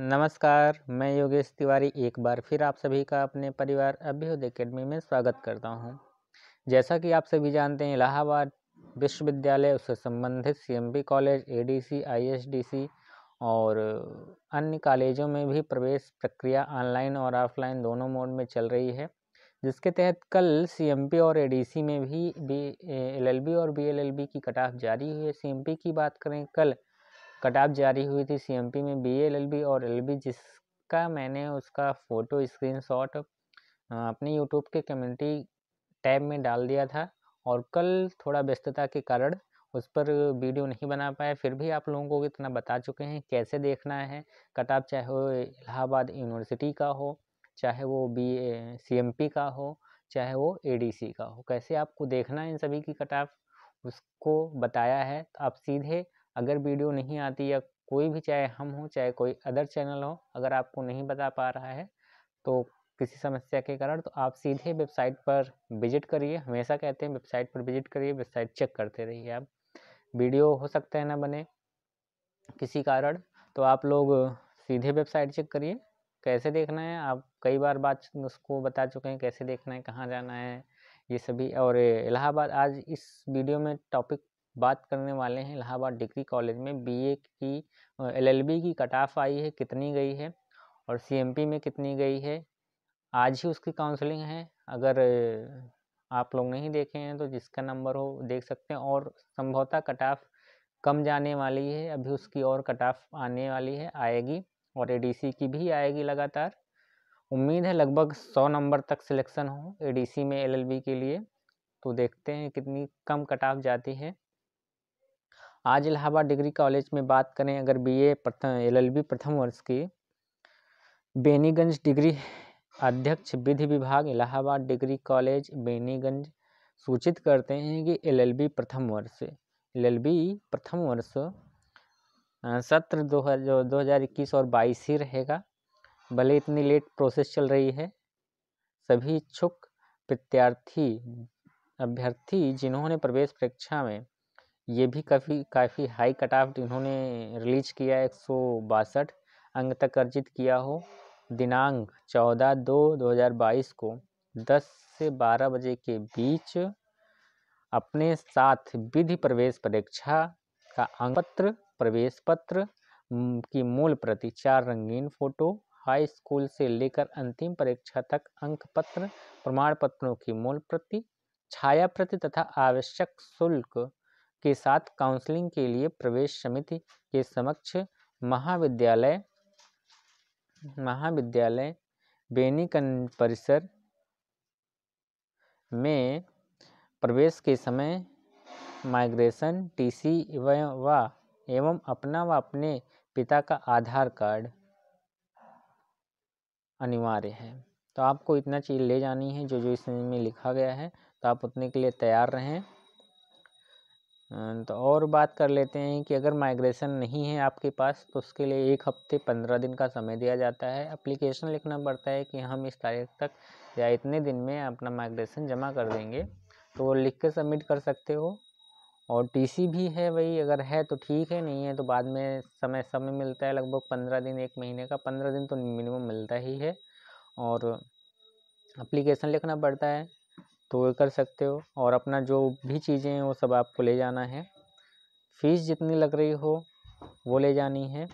नमस्कार मैं योगेश तिवारी एक बार फिर आप सभी का अपने परिवार अभ्युदय एकेडमी में स्वागत करता हूं। जैसा कि आप सभी जानते हैं इलाहाबाद विश्वविद्यालय उससे संबंधित सीएमबी कॉलेज एडीसी आईएसडीसी और अन्य कॉलेजों में भी प्रवेश प्रक्रिया ऑनलाइन और ऑफलाइन दोनों मोड में चल रही है जिसके तहत कल सीएमपी और एडीसी में भी बी एलएलबी और बीएलएलबी की कटाफ जारी हुई है सीएमपी की बात करें कल कटाप जारी हुई थी सीएमपी में बीएलएलबी और एलबी जिसका मैंने उसका फ़ोटो स्क्रीनशॉट अपने यूट्यूब के कम्युनिटी टैब में डाल दिया था और कल थोड़ा व्यस्तता के कारण उस पर वीडियो नहीं बना पाया फिर भी आप लोगों को इतना बता चुके हैं कैसे देखना है कटाप चाहे वो इलाहाबाद यूनिवर्सिटी का हो चाहे वो बी सी का हो चाहे वो एडीसी का हो कैसे आपको देखना है इन सभी की कटाप उसको बताया है तो आप सीधे अगर वीडियो नहीं आती या कोई भी चाहे हम हो चाहे कोई अदर चैनल हो अगर आपको नहीं बता पा रहा है तो किसी समस्या के कारण तो आप सीधे वेबसाइट पर विजिट करिए हमेशा कहते हैं वेबसाइट पर विजिट करिए वेबसाइट चेक करते रहिए आप वीडियो हो सकता है ना बने किसी कारण तो आप लोग सीधे वेबसाइट चेक करिए कैसे देखना है आप कई बार बात उसको बता चुके हैं कैसे देखना है कहाँ जाना है ये सभी और इलाहाबाद आज इस वीडियो में टॉपिक बात करने वाले हैं इलाहाबाद डिग्री कॉलेज में बीए की एलएलबी की कट ऑफ आई है कितनी गई है और सीएमपी में कितनी गई है आज ही उसकी काउंसलिंग है अगर आप लोग नहीं देखे हैं तो जिसका नंबर हो देख सकते हैं और संभवतः कट ऑफ कम जाने वाली है अभी उसकी और कट ऑफ आने वाली है आएगी और एडीसी की भी आएगी लगातार उम्मीद है लगभग सौ नंबर तक सिलेक्शन हो एडीसी में एलएलबी के लिए तो देखते हैं कितनी कम कट ऑफ जाती है आज इलाहाबाद डिग्री कॉलेज में बात करें अगर बीए प्रथम एलएलबी प्रथम वर्ष की बेनीगंज डिग्री अध्यक्ष विधि विभाग इलाहाबाद डिग्री कॉलेज बेनीगंज सूचित करते हैं कि एलएलबी प्रथम वर्ष एलएलबी प्रथम वर्ष सत्र दो हजार दो हज़ार इक्कीस और बाईस ही रहेगा भले इतनी लेट प्रोसेस चल रही है सभी इच्छुक विद्यार्थी अभ्यर्थी जिन्होंने प्रवेश परीक्षा में ये भी काफ़ी काफ़ी हाई कट ऑफ इन्होंने रिलीज किया एक सौ बासठ अंक तक अर्जित किया हो दिनांक चौदह दो दो हज़ार बाईस को दस से बारह बजे के बीच अपने साथ विधि प्रवेश परीक्षा का अंक पत्र प्रवेश पत्र की मूल प्रति चार रंगीन फोटो हाई स्कूल से लेकर अंतिम परीक्षा तक अंक पत्र प्रमाण पत्रों की मूल प्रति छाया प्रति तथा आवश्यक शुल्क के साथ काउंसलिंग के लिए प्रवेश समिति के समक्ष महाविद्यालय महाविद्यालय बेनीकन परिसर में प्रवेश के समय माइग्रेशन टीसी व एवं अपना व अपने पिता का आधार कार्ड अनिवार्य है तो आपको इतना चीज़ ले जानी है जो जो इसमें लिखा गया है तो आप उतने के लिए तैयार रहें अं, तो और बात कर लेते हैं कि अगर माइग्रेशन नहीं है आपके पास तो उसके लिए एक हफ्ते पंद्रह दिन का समय दिया जाता है अप्लीकेशन लिखना पड़ता है कि हम इस तारीख तक या इतने दिन में अपना माइग्रेशन जमा कर देंगे तो वो लिख के सबमिट कर सकते हो और टीसी भी है वही अगर है तो ठीक है नहीं है तो बाद में समय समय मिलता है लगभग पंद्रह दिन एक महीने का पंद्रह दिन तो मिनिमम मिलता ही है और अप्लीकेशन लिखना पड़ता है तो वो कर सकते हो और अपना जो भी चीज़ें हैं वो सब आपको ले जाना है फ़ीस जितनी लग रही हो वो ले जानी है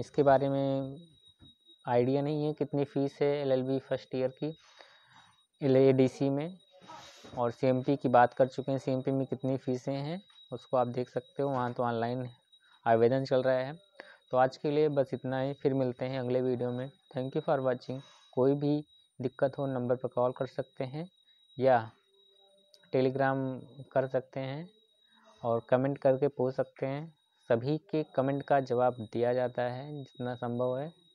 इसके बारे में आइडिया नहीं है कितनी फ़ीस है एलएलबी फर्स्ट ईयर की एल में और सीएमपी की बात कर चुके हैं सीएमपी में कितनी फ़ीसें हैं उसको आप देख सकते हो वहाँ तो ऑनलाइन आवेदन चल रहा है तो आज के लिए बस इतना ही फिर मिलते हैं अगले वीडियो में थैंक यू फॉर वॉचिंग कोई भी दिक्कत हो नंबर पर कॉल कर सकते हैं या टेलीग्राम कर सकते हैं और कमेंट करके पूछ सकते हैं सभी के कमेंट का जवाब दिया जाता है जितना संभव है